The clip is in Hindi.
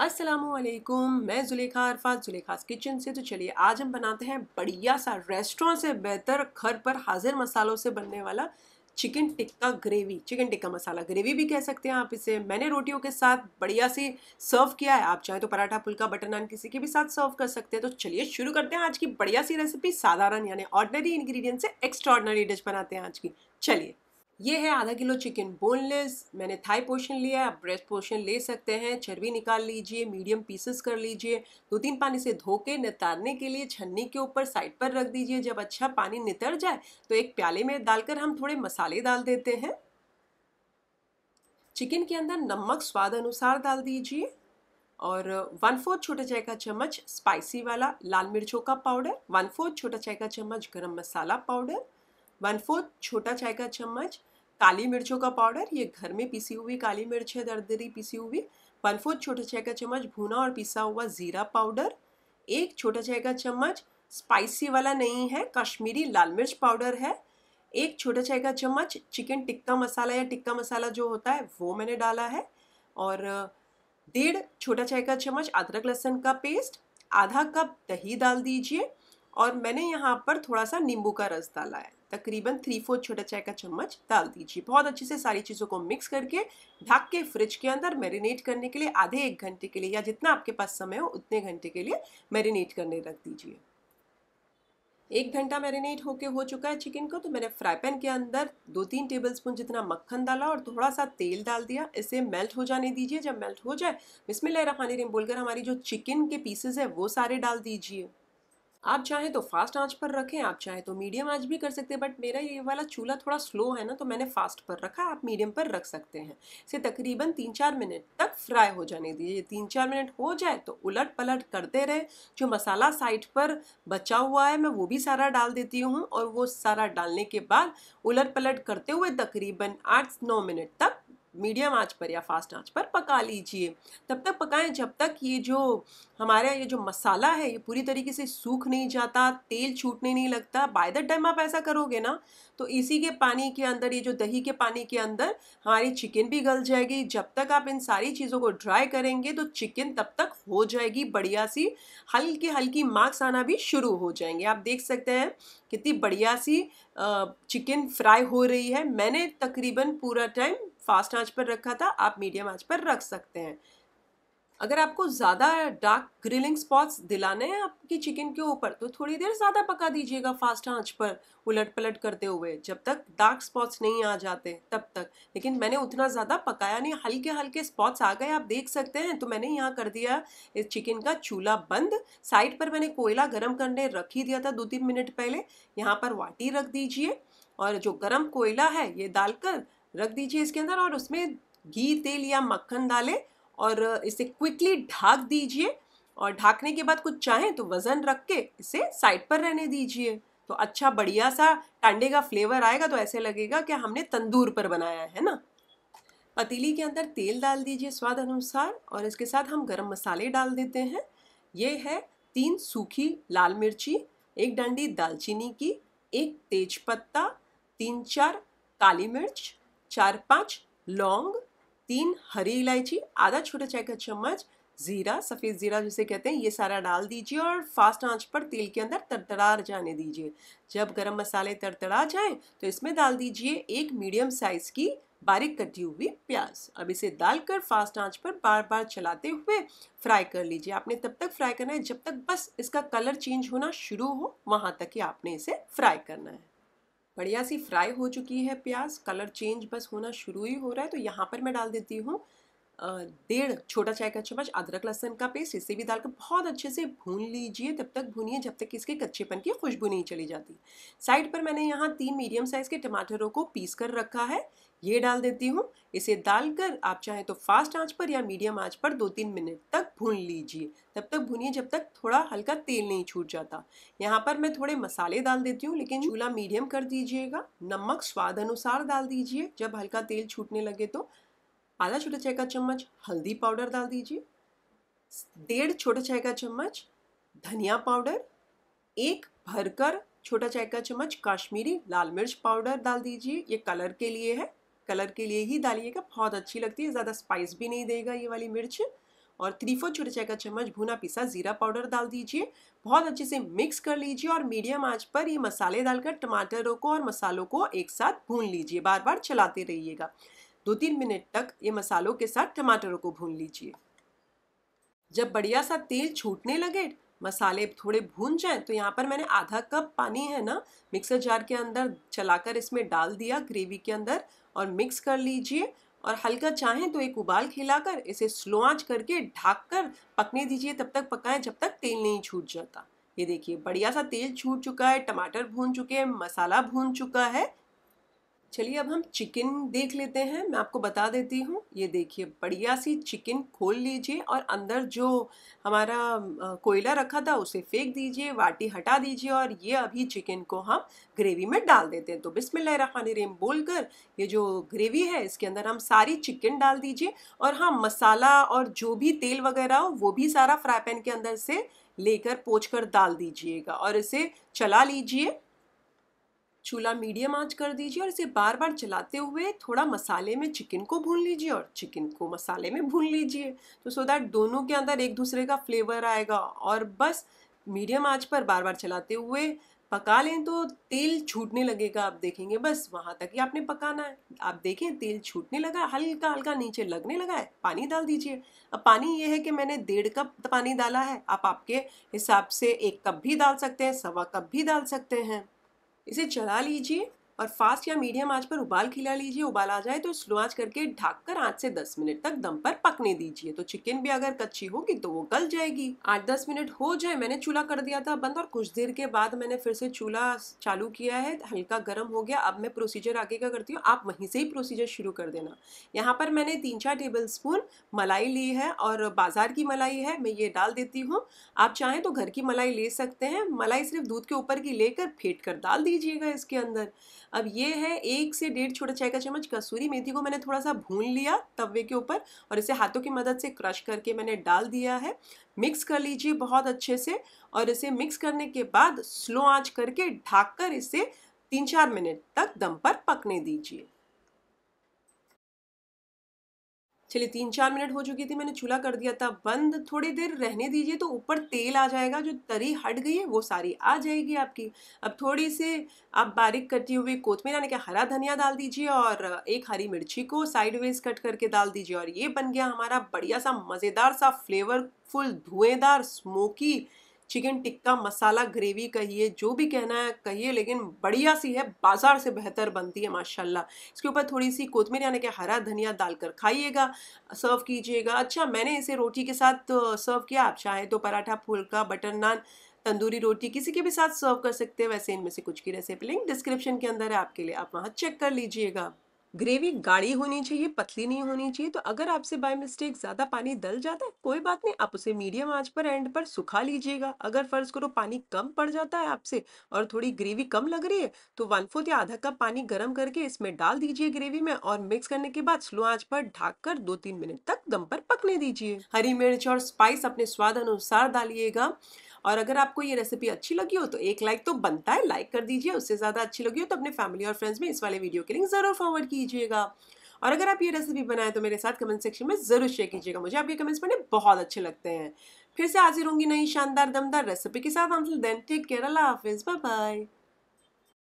असलम मैं जुलेखा अरफात जुलेखास किचन से तो चलिए आज हम बनाते हैं बढ़िया सा रेस्टोरेंट से बेहतर घर पर हाजिर मसालों से बनने वाला chicken tikka gravy chicken tikka masala gravy भी कह सकते हैं आप इसे मैंने रोटियों के साथ बढ़िया सी सर्व किया है आप चाहे तो पराठा फुल्का बटर नान किसी के भी साथ सर्व कर सकते हैं तो चलिए शुरू करते हैं आज की बढ़िया सी रेसिपी साधारण यानी ऑर्डनरी इंग्रेडिएंट से एक्स्ट्रा ऑर्डनरी डिश बनाते हैं आज की चलिए ये है आधा किलो चिकन बोनलेस मैंने थाई पोर्शन लिया है आप ब्रेस्ट पोर्शन ले सकते हैं चर्बी निकाल लीजिए मीडियम पीसेस कर लीजिए दो तीन पानी से धो के नितारने के लिए छन्नी के ऊपर साइड पर रख दीजिए जब अच्छा पानी नितर जाए तो एक प्याले में डालकर हम थोड़े मसाले डाल देते हैं चिकन के अंदर नमक स्वाद अनुसार डाल दीजिए और वन फोर्थ छोटा चाय का चम्मच स्पाइसी वाला लाल मिर्चों का पाउडर वन फोर्थ छोटा चाय का चम्मच गरम मसाला पाउडर वन फोर्थ छोटा चाय का चम्मच काली मिर्चों का पाउडर ये घर में पिसी हुई काली मिर्च है दरदरी पिसी हुई वन फोर्थ छोटा चाय का चम्मच भुना और पिसा हुआ ज़ीरा पाउडर एक छोटा चाय का चम्मच स्पाइसी वाला नहीं है कश्मीरी लाल मिर्च पाउडर है एक छोटा चाय का चम्मच चिकन टिक्का मसाला या टिक्का मसाला जो होता है वो मैंने डाला है और डेढ़ छोटा चाय का चम्मच अदरक लहसुन का पेस्ट आधा कप दही डाल दीजिए और मैंने यहाँ पर थोड़ा सा नींबू का रस डाला है तकरीबन थ्री फोर छोटा चाय का चम्मच डाल दीजिए बहुत अच्छे से सारी चीज़ों को मिक्स करके ढक के फ्रिज के अंदर मैरिनेट करने के लिए आधे एक घंटे के लिए या जितना आपके पास समय हो उतने घंटे के लिए मैरिनेट करने रख दीजिए एक घंटा मैरिनेट होके हो चुका है चिकन को तो मैंने फ्राई पैन के अंदर दो तीन टेबल स्पून जितना मक्खन डाला और थोड़ा सा तेल डाल दिया इसे मेल्ट हो जाने दीजिए जब मेल्ट हो जाए इसमें खानी रिम बोलकर हमारी जो चिकन के पीसेस है वो सारे डाल दीजिए आप चाहें तो फास्ट आंच पर रखें आप चाहें तो मीडियम आंच भी कर सकते हैं बट मेरा ये वाला चूल्हा थोड़ा स्लो है ना तो मैंने फास्ट पर रखा आप मीडियम पर रख सकते हैं इसे तकरीबन तीन चार मिनट तक फ्राई हो जाने दीजिए तीन चार मिनट हो जाए तो उलट पलट करते रहे जो मसाला साइड पर बचा हुआ है मैं वो भी सारा डाल देती हूँ और वो सारा डालने के बाद उलट पलट करते हुए तकरीबन आठ नौ मिनट तक मीडियम आंच पर या फास्ट आंच पर पका लीजिए तब तक पकाएं जब तक ये जो हमारा ये जो मसाला है ये पूरी तरीके से सूख नहीं जाता तेल छूटने नहीं लगता बाय द टाइम आप ऐसा करोगे ना तो इसी के पानी के अंदर ये जो दही के पानी के अंदर हमारी चिकन भी गल जाएगी जब तक आप इन सारी चीज़ों को ड्राई करेंगे तो चिकन तब तक हो जाएगी बढ़िया सी हल्की हल्की मार्क्स आना भी शुरू हो जाएंगे आप देख सकते हैं कितनी बढ़िया सी चिकन फ्राई हो रही है मैंने तकरीबन पूरा टाइम फास्ट आंच पर रखा था आप मीडियम आंच पर रख सकते हैं अगर आपको ज़्यादा डार्क ग्रिलिंग स्पॉट्स दिलाने हैं आपकी चिकन के ऊपर तो थोड़ी देर ज़्यादा पका दीजिएगा फास्ट आंच पर उलट पलट करते हुए जब तक डार्क स्पॉट्स नहीं आ जाते तब तक लेकिन मैंने उतना ज़्यादा पकाया नहीं हल्के हल्के स्पॉट्स आ गए आप देख सकते हैं तो मैंने यहाँ कर दिया इस चिकन का चूल्हा बंद साइड पर मैंने कोयला गर्म करने रख ही दिया था दो तीन मिनट पहले यहाँ पर वाटी रख दीजिए और जो गर्म कोयला है ये डालकर रख दीजिए इसके अंदर और उसमें घी तेल या मक्खन डालें और इसे क्विकली ढाक दीजिए और ढाकने के बाद कुछ चाहें तो वज़न रख के इसे साइड पर रहने दीजिए तो अच्छा बढ़िया सा टांडे का फ्लेवर आएगा तो ऐसे लगेगा कि हमने तंदूर पर बनाया है ना पतीली के अंदर तेल डाल दीजिए स्वाद अनुसार और इसके साथ हम गरम मसाले डाल देते हैं ये है तीन सूखी लाल मिर्ची एक डंडी दालचीनी की एक तेज पत्ता तीन चार काली मिर्च चार पाँच लौंग तीन हरी इलायची आधा छोटा चाय का चम्मच ज़ीरा सफ़ेद ज़ीरा जिसे कहते हैं ये सारा डाल दीजिए और फास्ट आंच पर तेल के अंदर तड़तड़ा जाने दीजिए जब गरम मसाले तड़तड़ा जाएं तो इसमें डाल दीजिए एक मीडियम साइज़ की बारीक कटी हुई प्याज अब इसे डालकर फास्ट आंच पर बार बार चलाते हुए फ्राई कर लीजिए आपने तब तक फ्राई करना है जब तक बस इसका कलर चेंज होना शुरू हो वहाँ तक ही आपने इसे फ्राई करना है बढ़िया सी फ्राई हो चुकी है प्याज कलर चेंज बस होना शुरू ही हो रहा है तो यहाँ पर मैं डाल देती हूँ डेढ़ छोटा चाय का चम्मच अदरक लहसन का पेस्ट इसे भी डालकर बहुत अच्छे से भून लीजिए तब तक भूनिए जब तक इसके कच्चेपन की खुशबू नहीं चली जाती साइड पर मैंने यहाँ तीन मीडियम साइज़ के टमाटरों को पीस कर रखा है ये डाल देती हूँ इसे डालकर आप चाहे तो फास्ट आंच पर या मीडियम आंच पर दो तीन मिनट तक भून लीजिए तब तक भूनिए जब तक थोड़ा हल्का तेल नहीं छूट जाता यहाँ पर मैं थोड़े मसाले डाल देती हूँ लेकिन चूल्हा मीडियम कर दीजिएगा नमक स्वाद अनुसार डाल दीजिए जब हल्का तेल छूटने लगे तो आधा छोटा चाय का चम्मच हल्दी पाउडर डाल दीजिए डेढ़ छोटा चाय का चम्मच धनिया पाउडर एक भरकर छोटा चाय का चम्मच कश्मीरी लाल मिर्च पाउडर डाल दीजिए ये कलर के लिए है कलर के लिए ही डालिएगा बहुत अच्छी लगती है ज़्यादा स्पाइस भी नहीं देगा ये वाली मिर्च और थ्री फोर छोटे चाय का चम्मच भुना पिसा जीरा पाउडर डाल दीजिए बहुत अच्छे से मिक्स कर लीजिए और मीडियम आंच पर ये मसाले डालकर टमाटरों को और मसालों को एक साथ भून लीजिए बार बार चलाते रहिएगा दो तीन मिनट तक ये मसालों के साथ टमाटरों को भून लीजिए जब बढ़िया सा तेल छूटने लगे मसाले थोड़े भून जाए तो यहाँ पर मैंने आधा कप पानी है ना मिक्सर जार के अंदर चलाकर इसमें डाल दिया ग्रेवी के अंदर और मिक्स कर लीजिए और हल्का चाहें तो एक उबाल खिलाकर इसे स्लो आंच करके ढाक कर पकने दीजिए तब तक पकाएं जब तक तेल नहीं छूट जाता ये देखिए बढ़िया सा तेल छूट चुका है टमाटर भून चुके हैं मसाला भून चुका है चलिए अब हम चिकन देख लेते हैं मैं आपको बता देती हूँ ये देखिए बढ़िया सी चिकन खोल लीजिए और अंदर जो हमारा कोयला रखा था उसे फेंक दीजिए वाटी हटा दीजिए और ये अभी चिकन को हम ग्रेवी में डाल देते हैं तो बिसमिल्लाम बोल कर ये जो ग्रेवी है इसके अंदर हम सारी चिकन डाल दीजिए और हाँ मसाला और जो भी तेल वगैरह हो वो भी सारा फ्राई पैन के अंदर से लेकर पोछ कर डाल दीजिएगा और इसे चला लीजिए चूल्हा मीडियम आंच कर दीजिए और इसे बार बार चलाते हुए थोड़ा मसाले में चिकन को भून लीजिए और चिकन को मसाले में भून लीजिए तो सो दैट दोनों के अंदर एक दूसरे का फ्लेवर आएगा और बस मीडियम आंच पर बार बार चलाते हुए पका लें तो तेल छूटने लगेगा आप देखेंगे बस वहाँ तक ही आपने पकाना है आप देखें तेल छूटने लगा हल्का हल्का नीचे लगने लगा है पानी डाल दीजिए अब पानी ये है कि मैंने डेढ़ कप पानी डाला है आप आपके हिसाब से एक कप भी डाल सकते हैं सवा कप भी डाल सकते हैं इसे चला लीजिए और फास्ट या मीडियम आंच पर उबाल खिला लीजिए उबाल आ जाए तो स्लो आंच करके ढाक कर आठ से दस मिनट तक दम पर पकने दीजिए तो चिकन भी अगर कच्ची होगी तो वो गल जाएगी आठ दस मिनट हो जाए मैंने चूल्हा कर दिया था बंद और कुछ देर के बाद मैंने फिर से चूल्हा चालू किया है हल्का गर्म हो गया अब मैं प्रोसीजर आगे का करती हूँ आप वहीं से ही प्रोसीजर शुरू कर देना यहाँ पर मैंने तीन चार टेबल स्पून मलाई ली है और बाजार की मलाई है मैं ये डाल देती हूँ आप चाहें तो घर की मलाई ले सकते हैं मलाई सिर्फ दूध के ऊपर की लेकर फेंट कर डाल दीजिएगा इसके अंदर अब ये है एक से डेढ़ छोटा चाय का चम्मच कसूरी मेथी को मैंने थोड़ा सा भून लिया तवे के ऊपर और इसे हाथों की मदद से क्रश करके मैंने डाल दिया है मिक्स कर लीजिए बहुत अच्छे से और इसे मिक्स करने के बाद स्लो आँच करके ढाक कर इसे तीन चार मिनट तक दम पर पकने दीजिए चलिए तीन चार मिनट हो चुकी थी मैंने चूल्हा कर दिया था बंद थोड़ी देर रहने दीजिए तो ऊपर तेल आ जाएगा जो तरी हट गई है वो सारी आ जाएगी आपकी अब थोड़ी से आप बारीक कटी हुई कोथमीर यानी कि हरा धनिया डाल दीजिए और एक हरी मिर्ची को साइड वेज कट करके डाल दीजिए और ये बन गया हमारा बढ़िया सा मज़ेदार सा फ्लेवरफुल धुएँदार smoky chicken tikka masala gravy कहिए जो भी कहना है कहिए लेकिन बढ़िया सी है बाज़ार से बेहतर बनती है माशाल्लाह इसके ऊपर थोड़ी सी कोतमीर यानी कि हरा धनिया डालकर खाइएगा सर्व कीजिएगा अच्छा मैंने इसे रोटी के साथ सर्व किया आप चाहें तो पराठा फुल्का बटर नान तंदूरी रोटी किसी के भी साथ सर्व कर सकते हैं वैसे इनमें से कुछ की रेसिपी लिंक डिस्क्रिप्शन के अंदर है आपके लिए आप वहाँ चेक कर लीजिएगा ग्रेवी गाढ़ी होनी चाहिए पतली नहीं होनी चाहिए तो अगर आपसे बाय मिस्टेक ज़्यादा पानी दल जाता है कोई बात नहीं आप उसे मीडियम आंच पर एंड पर सुखा लीजिएगा अगर फ़र्ज़ करो पानी कम पड़ जाता है आपसे और थोड़ी ग्रेवी कम लग रही है तो वन फोर्थ या आधा कप पानी गर्म करके इसमें डाल दीजिए ग्रेवी में और मिक्स करने के बाद स्लो आंच पर ढाक कर दो तीन मिनट तक दम पर पकने दीजिए हरी मिर्च और स्पाइस अपने स्वाद अनुसार डालिएगा और अगर आपको ये रेसिपी अच्छी लगी हो तो एक लाइक तो बनता है लाइक कर दीजिए उससे ज़्यादा अच्छी लगी हो तो अपने फैमिली और फ्रेंड्स में इस वाले वीडियो के लिंक ज़रूर फॉरवर्ड कीजिएगा और अगर आप ये रेसिपी बनाए तो मेरे साथ कमेंट सेक्शन में ज़रूर शेयर कीजिएगा मुझे आपके कमेंट्स पढ़ने बहुत अच्छे लगते हैं फिर से हाजिर होंगी नई शानदार दमदार रेसिपी के साथ हम देन टेक केयर अल्लाह हाफिज़ बाय